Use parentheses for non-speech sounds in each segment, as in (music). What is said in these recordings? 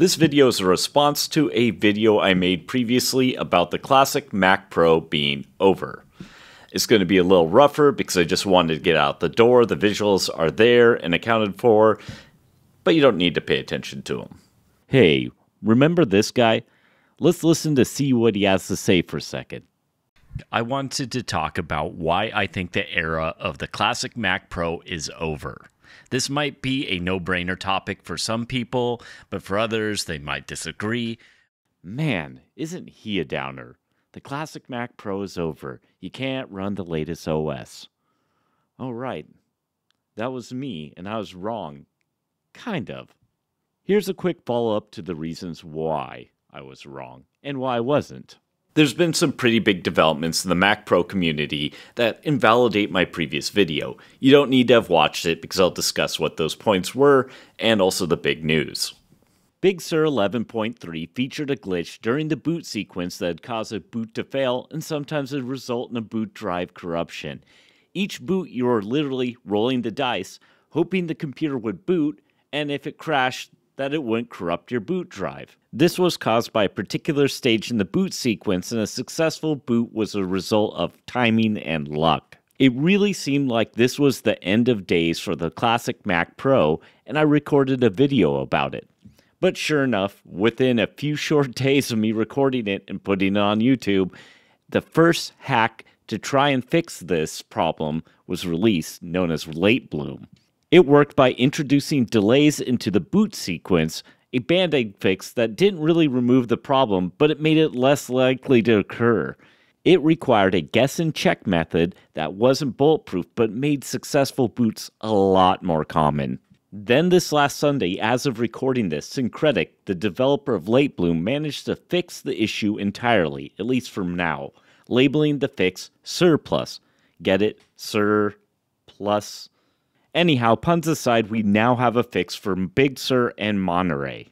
This video is a response to a video I made previously about the classic Mac Pro being over. It's going to be a little rougher because I just wanted to get out the door. The visuals are there and accounted for, but you don't need to pay attention to them. Hey, remember this guy? Let's listen to see what he has to say for a second. I wanted to talk about why I think the era of the classic Mac Pro is over. This might be a no brainer topic for some people, but for others, they might disagree. Man, isn't he a downer? The classic Mac Pro is over. You can't run the latest OS. Oh, right. That was me, and I was wrong. Kind of. Here's a quick follow up to the reasons why I was wrong and why I wasn't. There's been some pretty big developments in the Mac Pro community that invalidate my previous video. You don't need to have watched it because I'll discuss what those points were and also the big news. Big Sur 11.3 featured a glitch during the boot sequence that had caused a boot to fail and sometimes would result in a boot drive corruption. Each boot you were literally rolling the dice, hoping the computer would boot, and if it crashed, that it wouldn't corrupt your boot drive. This was caused by a particular stage in the boot sequence, and a successful boot was a result of timing and luck. It really seemed like this was the end of days for the classic Mac Pro, and I recorded a video about it. But sure enough, within a few (laughs) short days of me recording it and putting it on YouTube, the first hack to try and fix this problem was released, known as Late Bloom. It worked by introducing delays into the boot sequence, a band aid fix that didn't really remove the problem, but it made it less likely to occur. It required a guess and check method that wasn't bulletproof, but made successful boots a lot more common. Then, this last Sunday, as of recording this, Syncretic, the developer of Late Bloom, managed to fix the issue entirely, at least for now, labeling the fix surplus. Get it? Surplus? Anyhow, puns aside, we now have a fix for Big Sur and Monterey.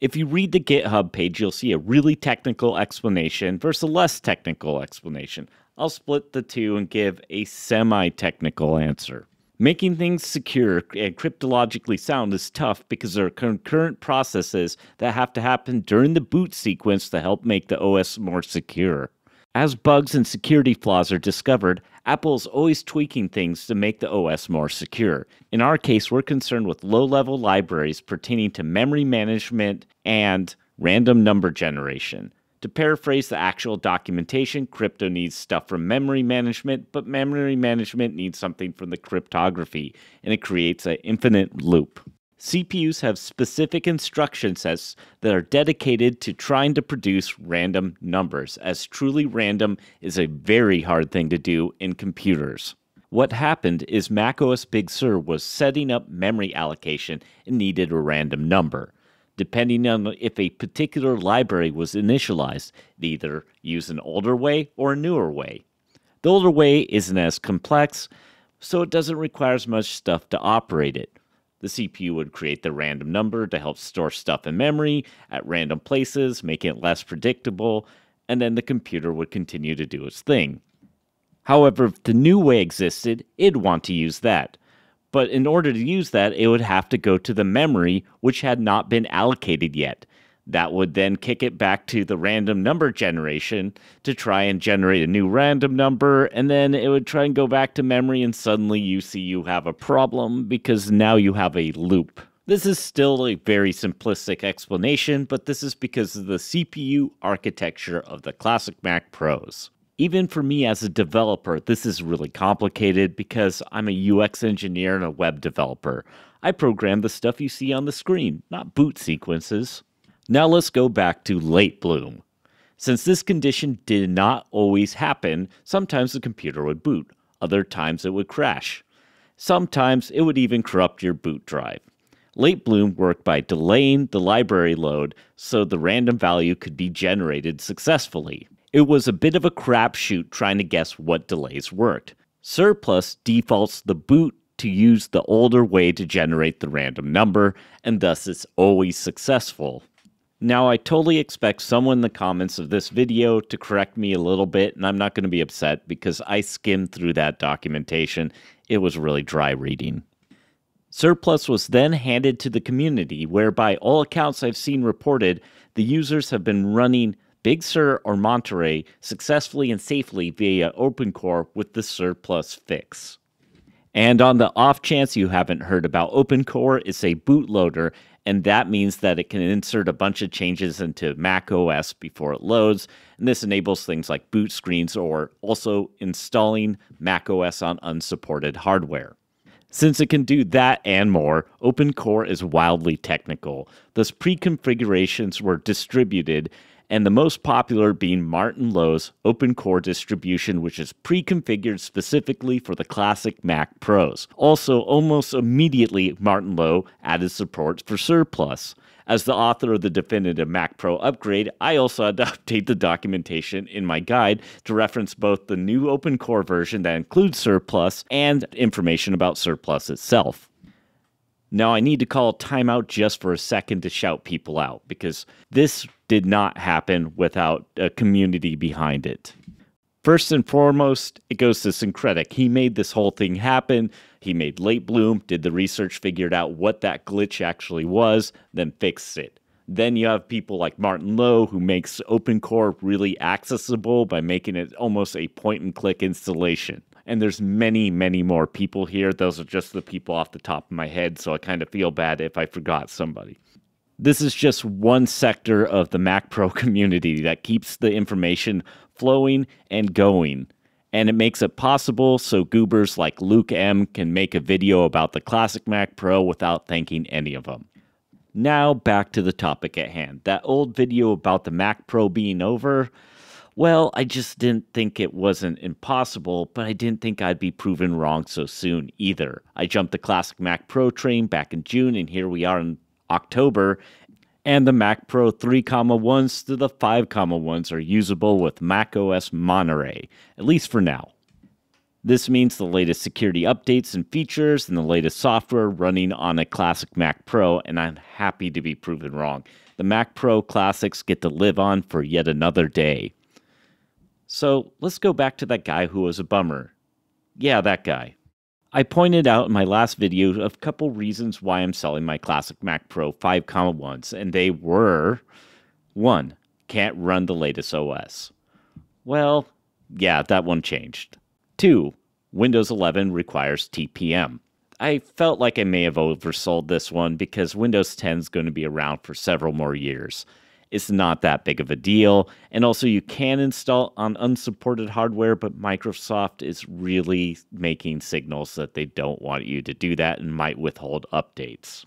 If you read the GitHub page, you'll see a really technical explanation versus a less technical explanation. I'll split the two and give a semi technical answer. Making things secure and cryptologically sound is tough because there are concurrent processes that have to happen during the boot sequence to help make the OS more secure. As bugs and security flaws are discovered, Apple's always tweaking things to make the OS more secure. In our case, we're concerned with low level libraries pertaining to memory management and random number generation. To paraphrase the actual documentation, crypto needs stuff from memory management, but memory management needs something from the cryptography, and it creates an infinite loop. CPUs have specific instruction sets that are dedicated to trying to produce random numbers, as truly random is a very hard thing to do in computers. What happened is macOS Big Sur was setting up memory allocation and needed a random number. Depending on if a particular library was initialized, it either used an older way or a newer way. The older way isn't as complex, so it doesn't require as much stuff to operate it. The CPU would create the random number to help store stuff in memory at random places, making it less predictable, and then the computer would continue to do its thing. However, if the new way existed, it'd want to use that. But in order to use that, it would have to go to the memory, which had not been allocated yet. That would then kick it back to the random number generation to try and generate a new random number. And then it would try and go back to memory. And suddenly you see you have a problem because now you have a loop. This is still a very simplistic explanation, but this is because of the CPU architecture of the classic Mac Pros. Even for me as a developer, this is really complicated because I'm a UX engineer and a web developer. I program the stuff you see on the screen, not boot sequences. Now let's go back to late bloom. Since this condition did not always happen, sometimes the computer would boot, other times it would crash. Sometimes it would even corrupt your boot drive. Late bloom worked by delaying the library load so the random value could be generated successfully. It was a bit of a crapshoot trying to guess what delays worked. Surplus defaults the boot to use the older way to generate the random number, and thus it's always successful. Now, I totally expect someone in the comments of this video to correct me a little bit, and I'm not going to be upset because I skimmed through that documentation. It was really dry reading. Surplus was then handed to the community, where by all accounts I've seen reported, the users have been running Big Sur or Monterey successfully and safely via OpenCore with the surplus fix. And on the off chance you haven't heard about OpenCore, it's a bootloader and that means that it can insert a bunch of changes into Mac OS before it loads. And this enables things like boot screens or also installing Mac OS on unsupported hardware. Since it can do that and more, OpenCore is wildly technical. Those pre configurations were distributed and the most popular being Martin Lowe's Open Core distribution, which is pre configured specifically for the classic Mac Pros. Also, almost immediately, Martin Lowe added support for Surplus. As the author of the definitive Mac Pro upgrade, I also had to (laughs) update the documentation in my guide to reference both the new open core version that includes Surplus and information about Surplus itself. Now I need to call timeout just for a second to shout people out because this did not happen without a community behind it. First and foremost, it goes to Syncretic. He made this whole thing happen. He made Late Bloom, did the research, figured out what that glitch actually was, then fixed it. Then you have people like Martin Lowe, who makes OpenCore really accessible by making it almost a point and click installation and there's many many more people here those are just the people off the top of my head so i kind of feel bad if i forgot somebody this is just one sector of the mac pro (laughs) community that keeps the information flowing and going and it makes it possible so goobers like luke m can make a video about the classic mac pro without thanking any of them now back to the topic at hand that old video about the mac pro being over well, I just didn't think it wasn't impossible, but I didn't think I'd be proven wrong so soon either. I jumped the classic Mac Pro train back in June, and here we are in October, and the Mac Pro 3, 1s to the 5, 1s are usable with Mac OS Monterey, at least for now. This means the latest security updates and features and the latest software running on a classic Mac Pro, and I'm happy to be proven wrong. The Mac Pro classics get to live on for yet another day. So let's go back to that guy who was a bummer. Yeah, that guy. I pointed out in my last video a couple reasons why I'm selling my classic Mac Pro 5 comma ones, and they were one, can't run the latest OS. Well, yeah, that one changed. Two, Windows 11 requires TPM. I felt like I may have oversold this one because Windows 10 is going to be around for several more years. It's not that big of a deal. And also, you can install on unsupported hardware, but Microsoft is really making signals that they don't want you to do that and might withhold updates.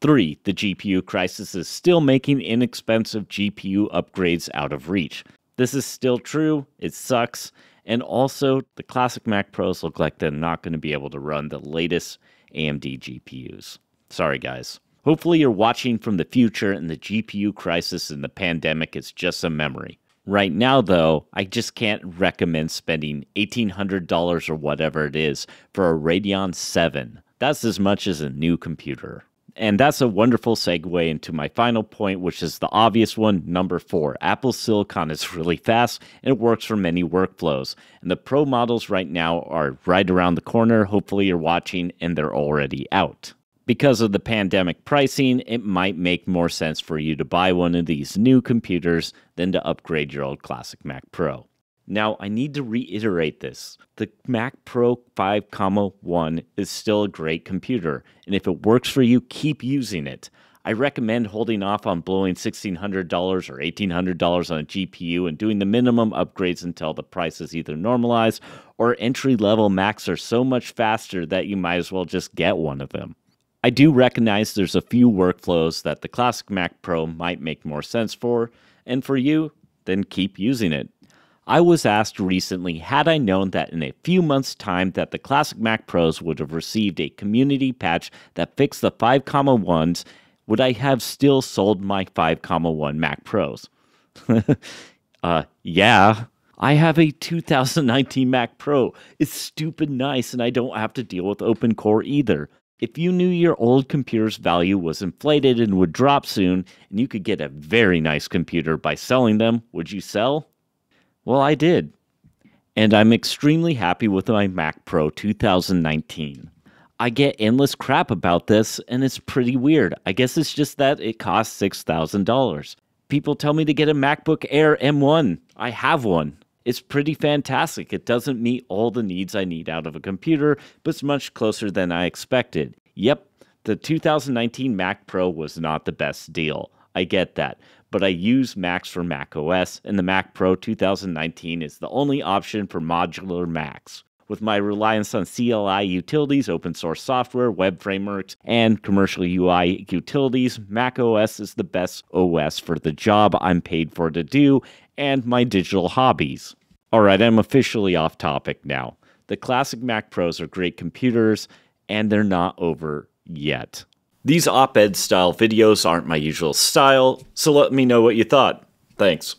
3. The GPU crisis is still making inexpensive GPU upgrades out of reach. This is still true, it sucks, and also the classic Mac Pros look like they're not going to be able to run the latest AMD GPUs. Sorry, guys. Hopefully, you're watching from the future and the GPU crisis and the pandemic is just a memory. Right now, though, I just can't recommend spending $1,800 or whatever it is for a Radeon 7. That's as much as a new computer. And that's a wonderful segue into my final point, which is the obvious one, number four. Apple Silicon is (laughs) really fast and it works for many workflows. And the pro models right now are right around the corner. Hopefully, you're watching and they're already out because of the pandemic pricing, it might make more sense for you to buy one of these new computers than to upgrade your old classic Mac Pro. Now, I need to reiterate this. The Mac Pro 5, 1 is still a great computer, and if it works for you, keep using it. I recommend holding off on blowing $1,600 or $1,800 on a GPU and doing the minimum upgrades until the prices either normalize or entry level Macs are so much faster that you might as well just get one of them. I do recognize there's a few workflows that the classic Mac Pro might make more sense for, and for you, then keep using it. I was asked recently had I known that in a few months' time that the classic Mac Pros would have received a community patch that fixed the 5,1s, would I have still sold my 5,1 Mac Pros? (laughs) uh, yeah. I have a 2019 Mac Pro. It's stupid nice, and I don't have to deal with open core either if you knew your old computer's value was inflated and would drop soon, and you could get a very nice computer by selling them, would you sell? Well, I did. And I'm extremely happy with my Mac Pro 2019. I get endless crap about this, and it's pretty weird. I guess it's just that it costs $6,000. People tell me to get a MacBook Air M1. I have one. It's pretty fantastic. It doesn't meet all the needs I need out of a computer, but it's much closer than I expected. Yep, the 2019 Mac Pro was not the best deal. I get that. But I use Macs for Mac OS, and the Mac Pro 2019 is the only option for modular Macs. With my reliance on CLI utilities, open source software, web frameworks, and commercial UI utilities, Mac OS is the best OS for the job I'm paid for to do, and my digital hobbies. All right, I'm officially off topic now. The classic Mac Pros are great computers, and they're not over yet. These op ed style videos aren't my usual style, so let me know what you thought. Thanks.